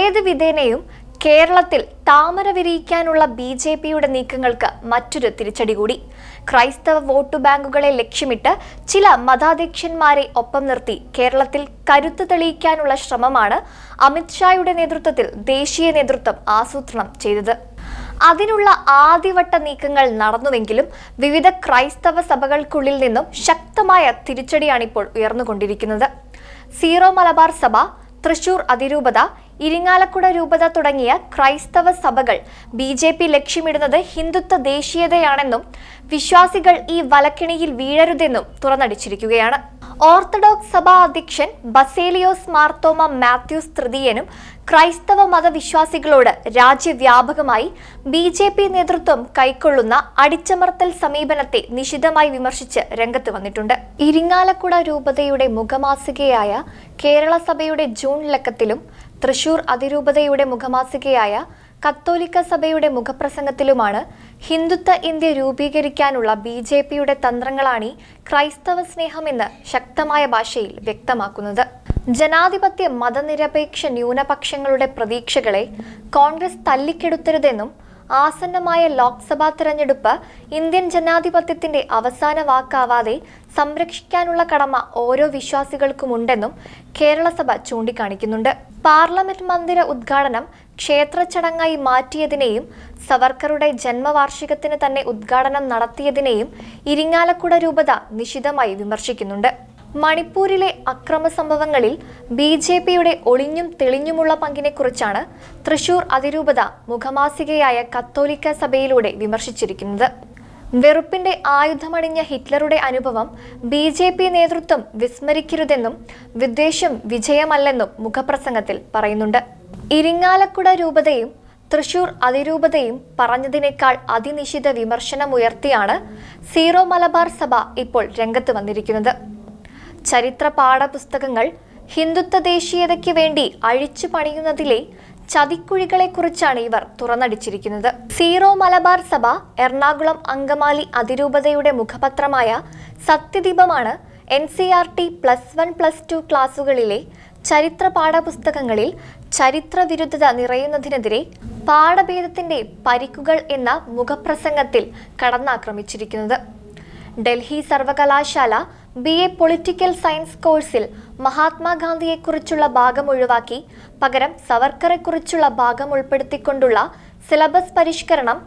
ഏത് വിധേനയും കേരളത്തിൽ താമര വിരിയിക്കാനുള്ള ബി ജെ പിയുടെ നീക്കങ്ങൾക്ക് മറ്റൊരു തിരിച്ചടി കൂടി ക്രൈസ്തവ വോട്ട് ബാങ്കുകളെ ലക്ഷ്യമിട്ട് ചില മതാധ്യക്ഷന്മാരെ ഒപ്പം നിർത്തി കേരളത്തിൽ കരുത്ത് തെളിയിക്കാനുള്ള ശ്രമമാണ് അമിത്ഷായുടെ നേതൃത്വത്തിൽ ദേശീയ നേതൃത്വം ആസൂത്രണം ചെയ്തത് അതിനുള്ള ആദ്യവട്ട നീക്കങ്ങൾ നടന്നുവെങ്കിലും വിവിധ ക്രൈസ്തവ സഭകൾക്കുള്ളിൽ നിന്നും ശക്തമായ തിരിച്ചടിയാണിപ്പോൾ ഉയർന്നുകൊണ്ടിരിക്കുന്നത് സീറോ മലബാർ സഭ തൃശൂർ അതിരൂപത ഇരിങ്ങാലക്കുട രൂപത തുടങ്ങിയ ക്രൈസ്തവ സഭകൾ ബി ജെ പി ലക്ഷ്യമിടുന്നത് ഹിന്ദുത്വ ദേശീയതയാണെന്നും വിശ്വാസികൾ ഈ വലക്കിണിയിൽ വീഴരുതെന്നും തുറന്നടിച്ചിരിക്കുകയാണ് ഓർത്തഡോക്സ് സഭാ അധ്യക്ഷൻ ബസേലിയോസ് മാർത്തോമ മാത്യൂസ് തൃതീയനും ക്രൈസ്തവ മതവിശ്വാസികളോട് രാജ്യവ്യാപകമായി ബി ജെ പി നേതൃത്വം കൈക്കൊള്ളുന്ന അടിച്ചമർത്തൽ സമീപനത്തെ നിശിതമായി വിമർശിച്ച് രംഗത്ത് വന്നിട്ടുണ്ട് ഇരിങ്ങാലക്കുട രൂപതയുടെ മുഖമാസികയായ കേരള സഭയുടെ ജൂൺ ലക്കത്തിലും തൃശൂർ അതിരൂപതയുടെ മുഖമാസികയായ കത്തോലിക്ക സഭയുടെ മുഖപ്രസംഗത്തിലുമാണ് ഹിന്ദുത്വ ഇന്ത്യ രൂപീകരിക്കാനുള്ള ബി ജെ പിയുടെ തന്ത്രങ്ങളാണ് ക്രൈസ്തവ സ്നേഹമെന്ന് ശക്തമായ ഭാഷയിൽ വ്യക്തമാക്കുന്നത് ജനാധിപത്യ മതനിരപേക്ഷ ന്യൂനപക്ഷങ്ങളുടെ പ്രതീക്ഷകളെ കോൺഗ്രസ് തല്ലിക്കെടുത്തരുതെന്നും ആസന്നമായ ലോക്സഭാ തെരഞ്ഞെടുപ്പ് ഇന്ത്യൻ ജനാധിപത്യത്തിന്റെ അവസാന വാക്കാവാതെ സംരക്ഷിക്കാനുള്ള കടമ ഓരോ വിശ്വാസികൾക്കുമുണ്ടെന്നും കേരളസഭ ചൂണ്ടിക്കാണിക്കുന്നുണ്ട് പാർലമെന്റ് മന്ദിര ഉദ്ഘാടനം ക്ഷേത്ര ചടങ്ങായി മാറ്റിയതിനെയും സവർക്കറുടെ ജന്മവാർഷികത്തിന് തന്നെ ഉദ്ഘാടനം നടത്തിയതിനെയും ഇരിങ്ങാലക്കുട രൂപത നിശിതമായി വിമർശിക്കുന്നുണ്ട് മണിപ്പൂരിലെ അക്രമ സംഭവങ്ങളിൽ ബി ജെ പിയുടെ ഒളിഞ്ഞും തെളിഞ്ഞുമുള്ള പങ്കിനെക്കുറിച്ചാണ് തൃശൂർ അതിരൂപത മുഖമാസികയായ കത്തോലിക്ക സഭയിലൂടെ വിമർശിച്ചിരിക്കുന്നത് വെറുപ്പിന്റെ ആയുധമണിഞ്ഞ ഹിറ്റ്ലറുടെ അനുഭവം ബി ജെ പി നേതൃത്വം വിസ്മരിക്കരുതെന്നും വിദ്വേഷം വിജയമല്ലെന്നും മുഖപ്രസംഗത്തിൽ പറയുന്നുണ്ട് ഇരിങ്ങാലക്കുട രൂപതയും തൃശൂർ അതിരൂപതയും പറഞ്ഞതിനേക്കാൾ അതിനിശിത വിമർശനമുയർത്തിയാണ് സീറോ മലബാർ സഭ ഇപ്പോൾ രംഗത്ത് വന്നിരിക്കുന്നത് ചരിത്ര പാഠപുസ്തകങ്ങൾ ഹിന്ദുത്വ ദേശീയതയ്ക്ക് വേണ്ടി അഴിച്ചു പണിയുന്നതിലെ ചതിക്കുഴികളെക്കുറിച്ചാണ് ഇവർ തുറന്നടിച്ചിരിക്കുന്നത് സീറോ മലബാർ സഭ എറണാകുളം അങ്കമാലി അതിരൂപതയുടെ മുഖപത്രമായ സത്യദീപമാണ് N C R T plus one plus two ക്ലാസ്സുകളിലെ ചരിത്ര പാഠപുസ്തകങ്ങളിൽ ചരിത്രവിരുദ്ധത നിറയുന്നതിനെതിരെ പാഠഭേദത്തിന്റെ പരിക്കുകൾ എന്ന മുഖപ്രസംഗത്തിൽ കടന്നാക്രമിച്ചിരിക്കുന്നത് ഡൽഹി സർവകലാശാല ബി എ പൊളിറ്റിക്കൽ സയൻസ് കോഴ്സിൽ മഹാത്മാഗാന്ധിയെക്കുറിച്ചുള്ള ഭാഗം ഒഴിവാക്കി പകരം സവർക്കറെക്കുറിച്ചുള്ള ഭാഗം ഉൾപ്പെടുത്തിക്കൊണ്ടുള്ള സിലബസ് പരിഷ്കരണം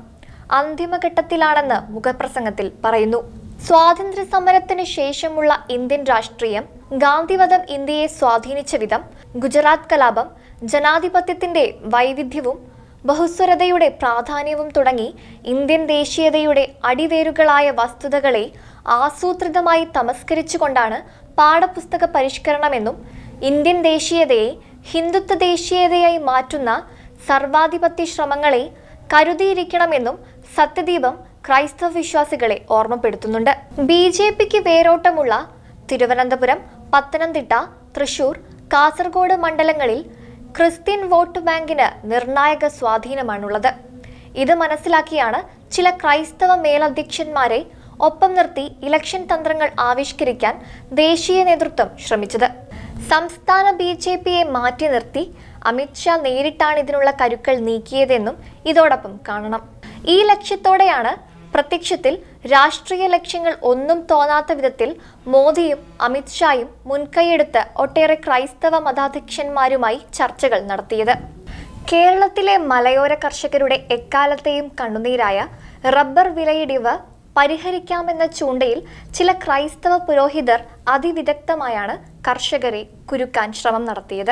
അന്തിമഘട്ടത്തിലാണെന്ന് മുഖപ്രസംഗത്തിൽ പറയുന്നു സ്വാതന്ത്ര്യ സമരത്തിന് ശേഷമുള്ള ഇന്ത്യൻ രാഷ്ട്രീയം ഗാന്ധിവധം ഇന്ത്യയെ സ്വാധീനിച്ച വിധം ഗുജറാത്ത് കലാപം ജനാധിപത്യത്തിന്റെ വൈവിധ്യവും ബഹുസ്വരതയുടെ പ്രാധാന്യവും തുടങ്ങി ഇന്ത്യൻ ദേശീയതയുടെ അടിവേരുകളായ വസ്തുതകളെ ആസൂത്രിതമായി തമസ്കരിച്ചുകൊണ്ടാണ് പാഠപുസ്തക പരിഷ്കരണമെന്നും ഇന്ത്യൻ ദേശീയതയെ ഹിന്ദുത്വ ദേശീയതയായി മാറ്റുന്ന സർവാധിപത്യ ശ്രമങ്ങളെ കരുതിയിരിക്കണമെന്നും സത്യദീപം ക്രൈസ്തവ വിശ്വാസികളെ ഓർമ്മപ്പെടുത്തുന്നുണ്ട് ബി ജെ പിക്ക് വേരോട്ടമുള്ള തിരുവനന്തപുരം പത്തനംതിട്ട തൃശൂർ കാസർഗോഡ് മണ്ഡലങ്ങളിൽ ക്രിസ്ത്യൻ വോട്ട് ബാങ്കിന് നിർണായക സ്വാധീനമാണുള്ളത് ഇത് മനസ്സിലാക്കിയാണ് ചില ക്രൈസ്തവ മേലധ്യക്ഷന്മാരെ ഒപ്പം നിർത്തി ഇലക്ഷൻ തന്ത്രങ്ങൾ ആവിഷ്കരിക്കാൻ ദേശീയ നേതൃത്വം ശ്രമിച്ചത് സംസ്ഥാന ബി ജെ പിയെ മാറ്റി നിർത്തി അമിത്ഷാ നേരിട്ടാണ് ഇതിനുള്ള കരുക്കൾ നീക്കിയതെന്നും ഇതോടൊപ്പം കാണണം ഈ ലക്ഷ്യത്തോടെയാണ് പ്രത്യക്ഷത്തിൽ രാഷ്ട്രീയ ലക്ഷ്യങ്ങൾ ഒന്നും തോന്നാത്ത വിധത്തിൽ മോദിയും അമിത്ഷായും മുൻകൈയെടുത്ത് ഒട്ടേറെ ക്രൈസ്തവ മതാധ്യക്ഷന്മാരുമായി ചർച്ചകൾ നടത്തിയത് കേരളത്തിലെ മലയോര കർഷകരുടെ എക്കാലത്തെയും കണ്ണുനീരായ റബ്ബർ വിലയിടിവ് പരിഹരിക്കാമെന്ന ചൂണ്ടയിൽ ചില ക്രൈസ്തവ പുരോഹിതർ അതിവിദഗ്ധമായാണ് കർഷകരെ കുരുക്കാൻ ശ്രമം നടത്തിയത്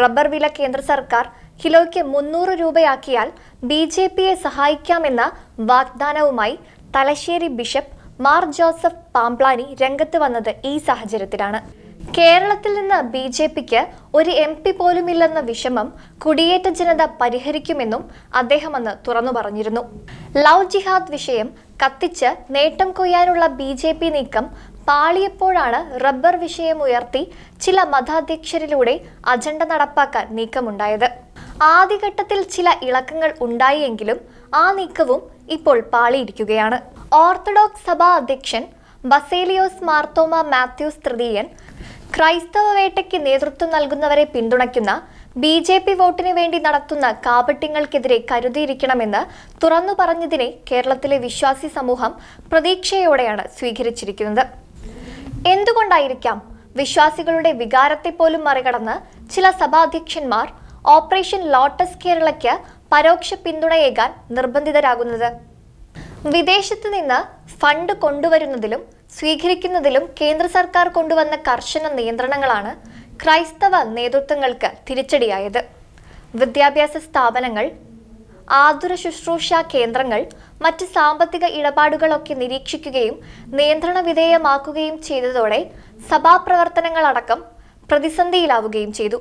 റബ്ബർ വില കേന്ദ്ര സർക്കാർ കിലോയ്ക്ക് മുന്നൂറ് രൂപയാക്കിയാൽ ബി ജെ പിയെ സഹായിക്കാമെന്ന വാഗ്ദാനവുമായി തലശ്ശേരി ബിഷപ്പ് മാർ ജോസഫ് പാംപ്ലാനി രംഗത്ത് വന്നത് ഈ സാഹചര്യത്തിലാണ് കേരളത്തിൽ നിന്ന് ബി ജെ പിക്ക് ഒരു എം പി പോലുമില്ലെന്ന വിഷമം കുടിയേറ്റ ജനത പരിഹരിക്കുമെന്നും അദ്ദേഹം അന്ന് തുറന്നു പറഞ്ഞിരുന്നു ലവ് ജിഹാദ് വിഷയം കത്തിച്ച് നേട്ടം കൊയ്യാനുള്ള ബി ജെ പി നീക്കം പാളിയപ്പോഴാണ് റബ്ബർ വിഷയം ഉയർത്തി ചില മതാധ്യക്ഷരിലൂടെ അജണ്ട നടപ്പാക്കാൻ നീക്കമുണ്ടായത് ആദ്യഘട്ടത്തിൽ ചില ഇളക്കങ്ങൾ ഉണ്ടായെങ്കിലും ആ നീക്കവും ഇപ്പോൾ പാളിയിരിക്കുകയാണ് ഓർത്തഡോക്സ് സഭാ അധ്യക്ഷൻ ബസേലിയോസ് മാർത്തോമ മാത്യൂസ് തൃതീയൻ ക്രൈസ്തവ വേട്ടയ്ക്ക് നേതൃത്വം നൽകുന്നവരെ പിന്തുണയ്ക്കുന്ന ബി ജെ പി വോട്ടിന് വേണ്ടി നടത്തുന്ന കാപട്യങ്ങൾക്കെതിരെ കരുതിയിരിക്കണമെന്ന് തുറന്നു പറഞ്ഞതിനെ കേരളത്തിലെ വിശ്വാസി സമൂഹം പ്രതീക്ഷയോടെയാണ് സ്വീകരിച്ചിരിക്കുന്നത് എന്തുകൊണ്ടായിരിക്കാം വിശ്വാസികളുടെ വികാരത്തെ പോലും മറികടന്ന് ചില സഭാധ്യക്ഷന്മാർ ഓപ്പറേഷൻ ലോട്ടസ് കേരളയ്ക്ക് പരോക്ഷ പിന്തുണയേകാൻ നിർബന്ധിതരാകുന്നത് വിദേശത്ത് നിന്ന് ഫണ്ട് കൊണ്ടുവരുന്നതിലും സ്വീകരിക്കുന്നതിലും കേന്ദ്ര സർക്കാർ കൊണ്ടുവന്ന കർശന നിയന്ത്രണങ്ങളാണ് ക്രൈസ്തവ നേതൃത്വങ്ങൾക്ക് തിരിച്ചടിയായത് വിദ്യാഭ്യാസ സ്ഥാപനങ്ങൾ ആതുര ശുശ്രൂഷ കേന്ദ്രങ്ങൾ മറ്റ് സാമ്പത്തിക ഇടപാടുകളൊക്കെ നിരീക്ഷിക്കുകയും നിയന്ത്രണ വിധേയമാക്കുകയും ചെയ്തതോടെ സഭാപ്രവർത്തനങ്ങളടക്കം പ്രതിസന്ധിയിലാവുകയും ചെയ്തു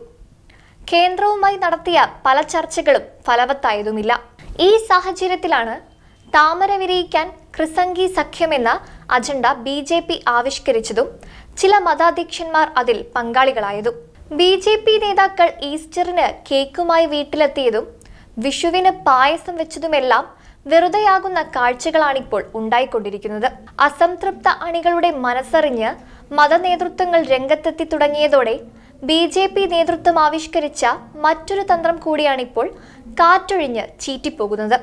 കേന്ദ്രവുമായി നടത്തിയ പല ചർച്ചകളും ഫലവത്തായതുമില്ല ഈ സാഹചര്യത്തിലാണ് താമര വിരിയിക്കാൻ ക്രിസംഗി സഖ്യമെന്ന അജണ്ട ബി ജെ പി ആവിഷ്കരിച്ചതും ചില മതാധ്യക്ഷന്മാർ അതിൽ പങ്കാളികളായതും ബി ജെ പി നേതാക്കൾ ഈസ്റ്ററിന് കേക്കുമായി വീട്ടിലെത്തിയതും വിഷുവിന് പായസം വെച്ചതുമെല്ലാം വെറുതെയാകുന്ന കാഴ്ചകളാണിപ്പോൾ ഉണ്ടായിക്കൊണ്ടിരിക്കുന്നത് അസംതൃപ്ത അണികളുടെ മനസ്സറിഞ്ഞ് മതനേതൃത്വങ്ങൾ രംഗത്തെത്തി തുടങ്ങിയതോടെ ബി ജെ പി നേതൃത്വം ആവിഷ്കരിച്ച മറ്റൊരു തന്ത്രം കൂടിയാണിപ്പോൾ കാറ്റൊഴിഞ്ഞ് ചീറ്റിപ്പോകുന്നത്